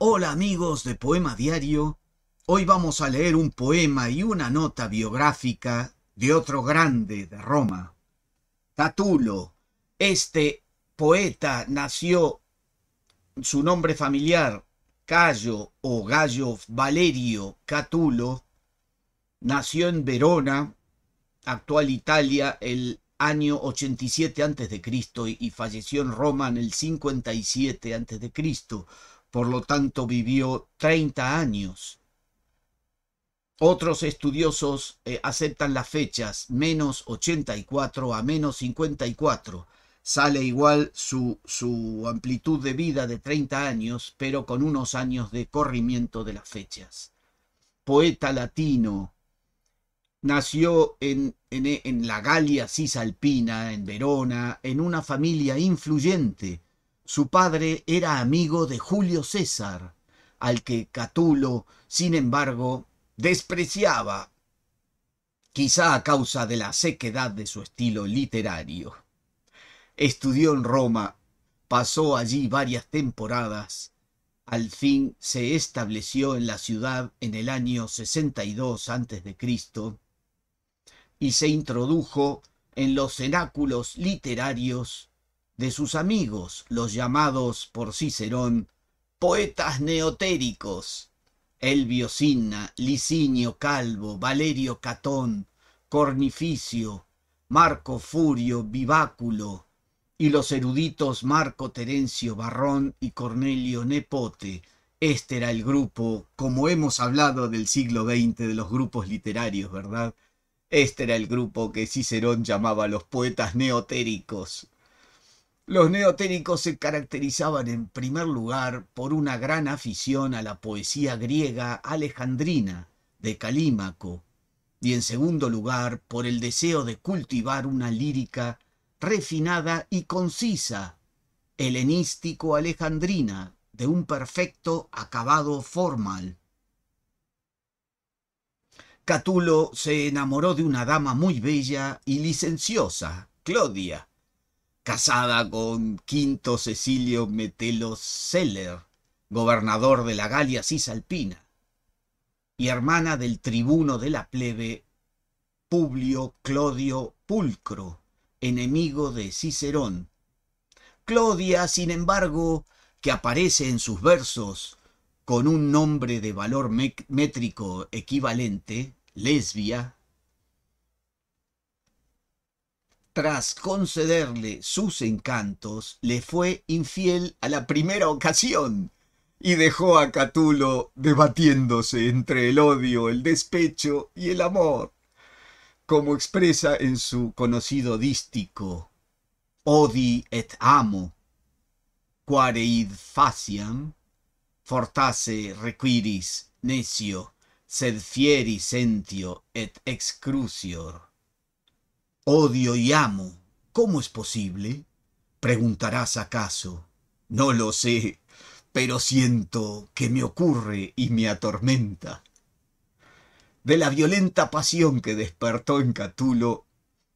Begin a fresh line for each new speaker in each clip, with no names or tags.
Hola amigos de Poema Diario, hoy vamos a leer un poema y una nota biográfica de otro grande de Roma, Catulo, Este poeta nació, su nombre familiar, Cayo o Gallo Valerio Catulo, nació en Verona, actual Italia, el año 87 a.C. y falleció en Roma en el 57 a.C por lo tanto vivió 30 años. Otros estudiosos eh, aceptan las fechas menos 84 a menos 54. Sale igual su, amplitud de vida de 30 años, pero con unos años de corrimiento de las fechas. Poeta latino, nació en, en, la Galia cisalpina, en Verona, en una familia influyente su padre era amigo de Julio César, al que Catulo, sin embargo, despreciaba, quizá a causa de la sequedad de su estilo literario. Estudió en Roma, pasó allí varias temporadas, al fin se estableció en la ciudad en el año 62 a.C. y se introdujo en los cenáculos literarios de sus amigos, los llamados por Cicerón poetas neotéricos, Elvio Cinna, Licinio Calvo, Valerio Catón, Cornificio, Marco Furio, Viváculo, y los eruditos Marco Terencio Barrón y Cornelio Nepote. Este era el grupo, como hemos hablado del siglo XX de los grupos literarios, ¿verdad? Este era el grupo que Cicerón llamaba los poetas neotéricos. Los neotéricos se caracterizaban en primer lugar por una gran afición a la poesía griega alejandrina de Calímaco y en segundo lugar por el deseo de cultivar una lírica refinada y concisa, helenístico-alejandrina, de un perfecto acabado formal. Catulo se enamoró de una dama muy bella y licenciosa, Clodia, casada con Quinto Cecilio Metelo Seller, gobernador de la Galia Cisalpina, y hermana del tribuno de la plebe Publio Clodio Pulcro, enemigo de Cicerón. Clodia, sin embargo, que aparece en sus versos con un nombre de valor métrico equivalente, lesbia, tras concederle sus encantos, le fue infiel a la primera ocasión y dejó a Catulo debatiéndose entre el odio, el despecho y el amor, como expresa en su conocido dístico Odi et amo, quare id faciam, fortasse requiris necio, sed fieri sentio et excrucior. Odio y amo. ¿Cómo es posible? Preguntarás acaso. No lo sé, pero siento que me ocurre y me atormenta. De la violenta pasión que despertó en Catulo,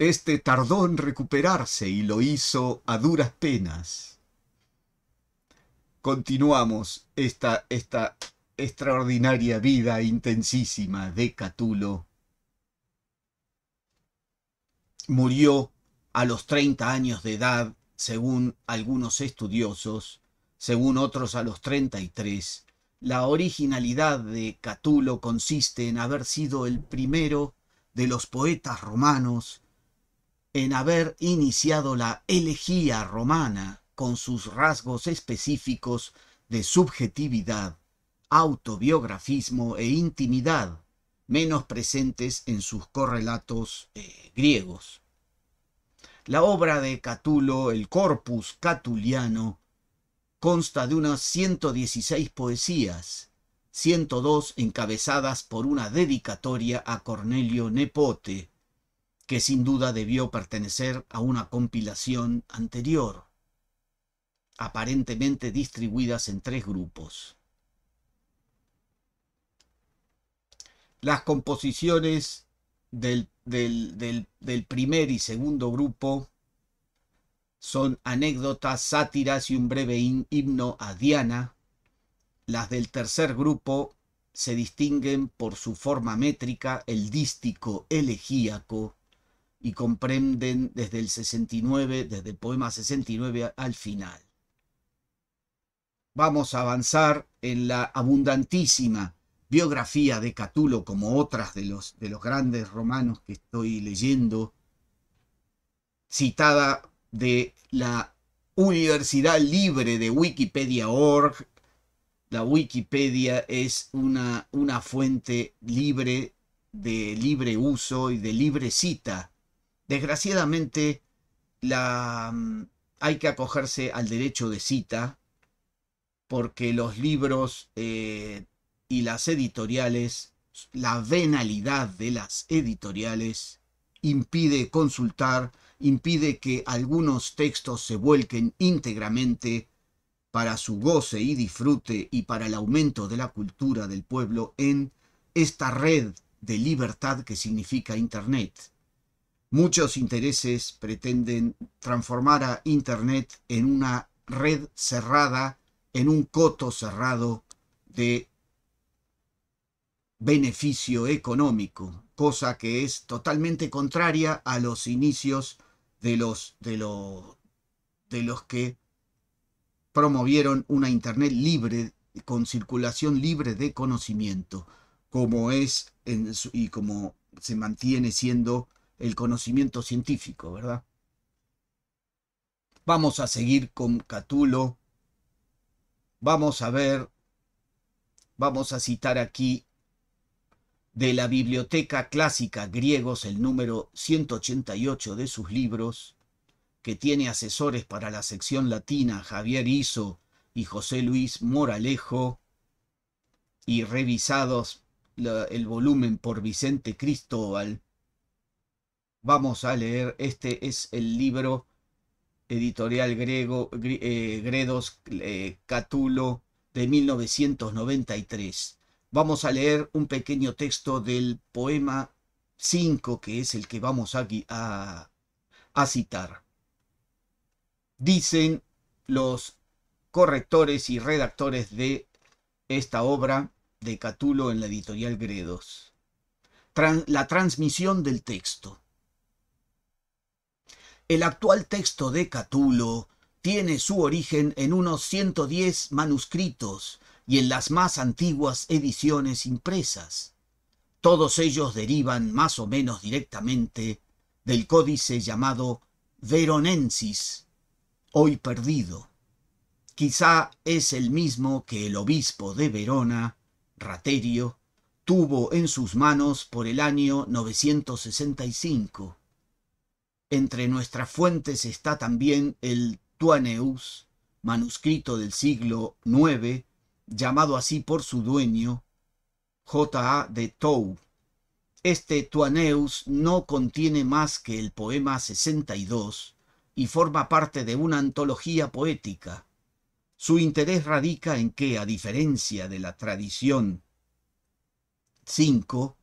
este tardó en recuperarse y lo hizo a duras penas. Continuamos esta, esta extraordinaria vida intensísima de Catulo murió a los 30 años de edad, según algunos estudiosos, según otros a los 33. La originalidad de Catulo consiste en haber sido el primero de los poetas romanos en haber iniciado la elegía romana con sus rasgos específicos de subjetividad, autobiografismo e intimidad, menos presentes en sus correlatos eh, griegos. La obra de Catulo, el Corpus Catuliano, consta de unas 116 poesías, 102 encabezadas por una dedicatoria a Cornelio Nepote, que sin duda debió pertenecer a una compilación anterior, aparentemente distribuidas en tres grupos. las composiciones del, primer y segundo grupo son anécdotas, sátiras y un breve himno a Diana. Las del tercer grupo se distinguen por su forma métrica, el dístico, elegíaco, y comprenden desde el 69, desde el poema 69 al final. Vamos a avanzar en la abundantísima biografía de Catulo, como otras de los, de los grandes romanos que estoy leyendo, citada de la Universidad Libre de Wikipedia.org. La Wikipedia es una, una fuente libre de libre uso y de libre cita. Desgraciadamente, la, hay que acogerse al derecho de cita porque los libros eh, y las editoriales, la venalidad de las editoriales impide consultar, impide que algunos textos se vuelquen íntegramente para su goce y disfrute y para el aumento de la cultura del pueblo en esta red de libertad que significa Internet. Muchos intereses pretenden transformar a Internet en una red cerrada, en un coto cerrado de beneficio económico, cosa que es totalmente contraria a los inicios de los, de los, de los que promovieron una Internet libre, con circulación libre de conocimiento, como es y como se mantiene siendo el conocimiento científico, ¿verdad? Vamos a seguir con Catulo. Vamos a ver, vamos a citar aquí de la biblioteca clásica griegos, el número 188 de sus libros, que tiene asesores para la sección latina Javier Iso y José Luis Moralejo, y revisados el volumen por Vicente Cristóbal, vamos a leer, este es el libro editorial griego, eh, Gredos eh, Catulo de 1993. Vamos a leer un pequeño texto del poema 5, que es el que vamos a, citar. Dicen los correctores y redactores de esta obra de Catulo en la editorial Gredos. la transmisión del texto. El actual texto de Catulo tiene su origen en unos 110 manuscritos y en las más antiguas ediciones impresas. Todos ellos derivan más o menos directamente del códice llamado Veronensis, hoy perdido. Quizá es el mismo que el obispo de Verona, Raterio, tuvo en sus manos por el año 965. Entre nuestras fuentes está también el Tuaneus, manuscrito del siglo IX, llamado así por su dueño, J.A. de Tou. Este Tuaneus no contiene más que el poema 62 y forma parte de una antología poética. Su interés radica en que, a diferencia de la tradición 5,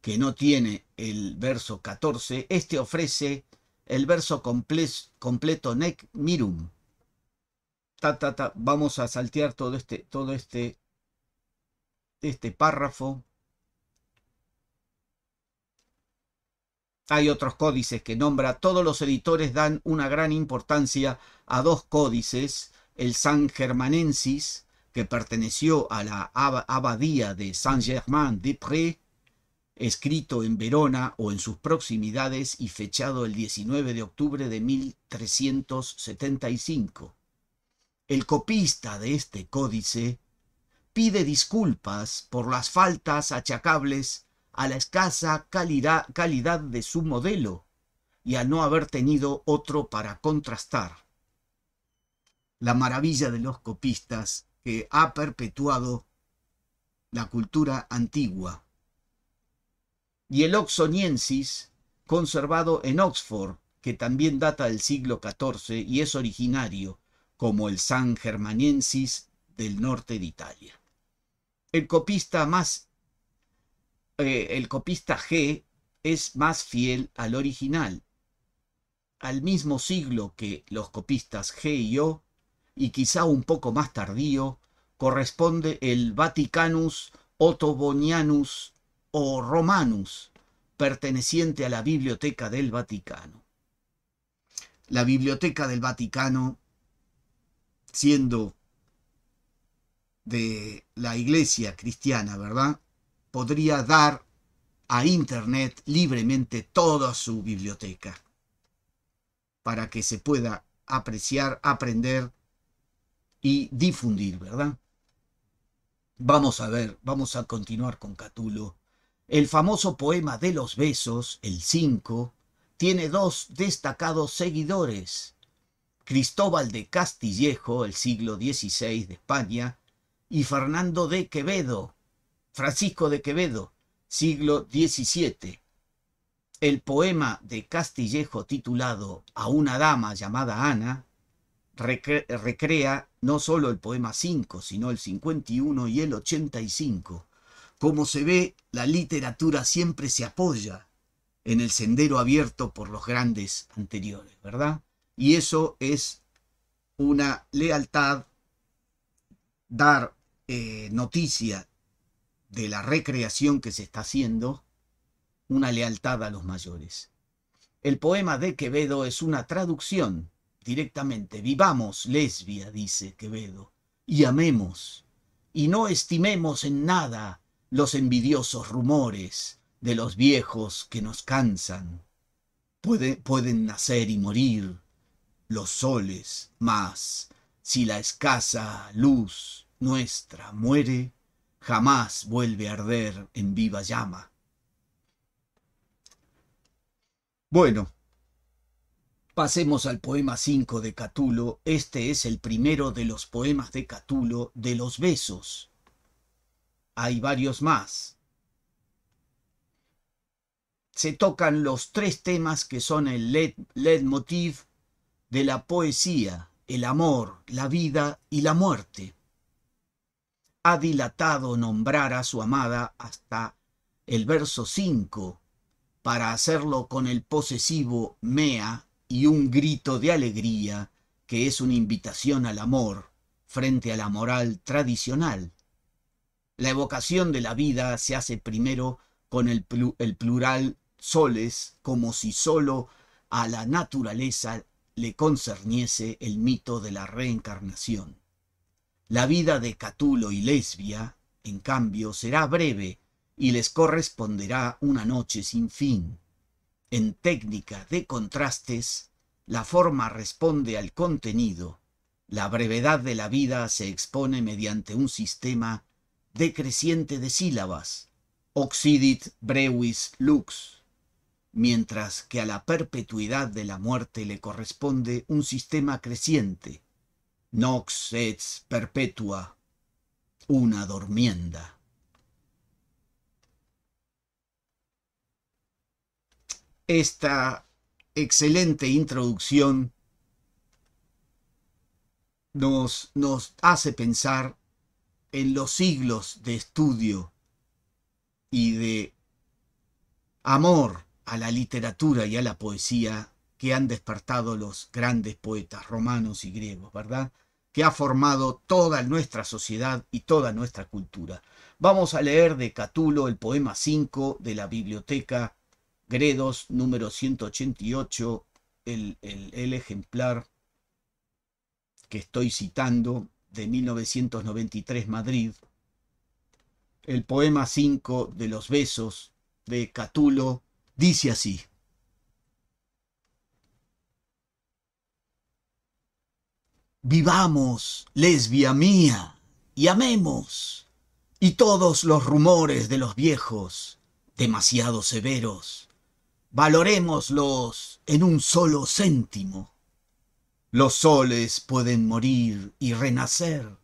que no tiene el verso 14, este ofrece el verso completo nec mirum, vamos a saltear todo este, todo este, este párrafo. Hay otros códices que nombra. Todos los editores dan una gran importancia a dos códices, el San Germanensis, que perteneció a la abadía de San germain de prés escrito en Verona o en sus proximidades y fechado el 19 de octubre de 1375 el copista de este códice, pide disculpas por las faltas achacables a la escasa calidad, de su modelo y a no haber tenido otro para contrastar. La maravilla de los copistas que ha perpetuado la cultura antigua. Y el Oxoniensis, conservado en Oxford, que también data del siglo XIV y es originario como el San Germaniensis del norte de Italia. El copista más, eh, el copista G es más fiel al original, al mismo siglo que los copistas G y O, y quizá un poco más tardío, corresponde el Vaticanus Ottobonianus o Romanus, perteneciente a la Biblioteca del Vaticano. La Biblioteca del Vaticano siendo de la iglesia cristiana, ¿verdad? Podría dar a Internet libremente toda su biblioteca para que se pueda apreciar, aprender y difundir, ¿verdad? Vamos a ver, vamos a continuar con Catulo. El famoso poema de los besos, el 5, tiene dos destacados seguidores, Cristóbal de Castillejo, el siglo XVI de España, y Fernando de Quevedo, Francisco de Quevedo, siglo XVII. El poema de Castillejo titulado A una dama llamada Ana recrea no solo el poema 5, sino el 51 y el 85. Como se ve, la literatura siempre se apoya en el sendero abierto por los grandes anteriores, ¿verdad? Y eso es una lealtad, dar eh, noticia de la recreación que se está haciendo, una lealtad a los mayores. El poema de Quevedo es una traducción directamente. Vivamos, lesbia, dice Quevedo, y amemos, y no estimemos en nada los envidiosos rumores de los viejos que nos cansan. Puede, pueden nacer y morir, los soles, más, si la escasa luz nuestra muere, jamás vuelve a arder en viva llama. Bueno, pasemos al poema 5 de Catulo. Este es el primero de los poemas de Catulo de los besos. Hay varios más. Se tocan los tres temas que son el leitmotiv de la poesía, el amor, la vida y la muerte. Ha dilatado nombrar a su amada hasta el verso 5 para hacerlo con el posesivo mea y un grito de alegría que es una invitación al amor frente a la moral tradicional. La evocación de la vida se hace primero con el, el plural soles como si solo a la naturaleza le concerniese el mito de la reencarnación. La vida de Catulo y Lesbia, en cambio, será breve y les corresponderá una noche sin fin. En técnica de contrastes, la forma responde al contenido. La brevedad de la vida se expone mediante un sistema decreciente de sílabas. Oxidit brevis lux mientras que a la perpetuidad de la muerte le corresponde un sistema creciente. Nox et perpetua, una dormienda. Esta excelente introducción nos, nos hace pensar en los siglos de estudio y de amor a la literatura y a la poesía que han despertado los grandes poetas romanos y griegos, ¿verdad? Que ha formado toda nuestra sociedad y toda nuestra cultura. Vamos a leer de Catulo el poema 5 de la biblioteca Gredos, número 188, el, ejemplar que estoy citando de 1993 Madrid, el poema 5 de los besos de Catulo dice así. Vivamos, lesbia mía, y amemos, y todos los rumores de los viejos, demasiado severos, valorémoslos en un solo céntimo. Los soles pueden morir y renacer.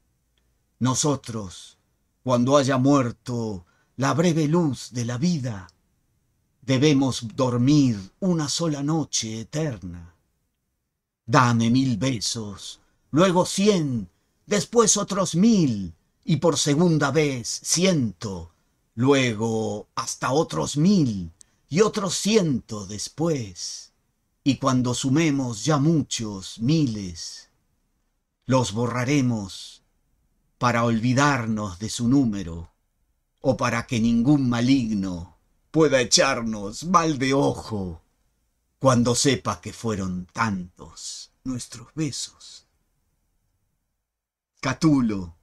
Nosotros, cuando haya muerto la breve luz de la vida, Debemos dormir una sola noche eterna. Dame mil besos, luego cien, después otros mil, y por segunda vez ciento, luego hasta otros mil, y otros ciento después. Y cuando sumemos ya muchos miles, los borraremos para olvidarnos de su número, o para que ningún maligno pueda echarnos mal de ojo cuando sepa que fueron tantos nuestros besos. Catulo,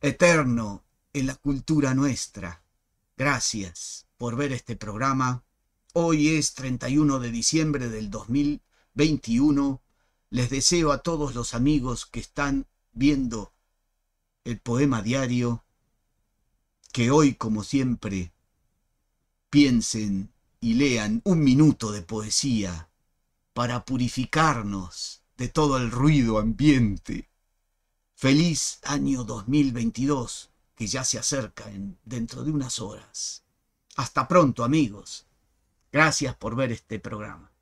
eterno en la cultura nuestra, gracias por ver este programa. Hoy es 31 de diciembre del 2021. Les deseo a todos los amigos que están viendo el poema diario que hoy, como siempre, piensen y lean un minuto de poesía para purificarnos de todo el ruido ambiente. Feliz año 2022, que ya se acerca en, dentro de unas horas. Hasta pronto amigos. Gracias por ver este programa.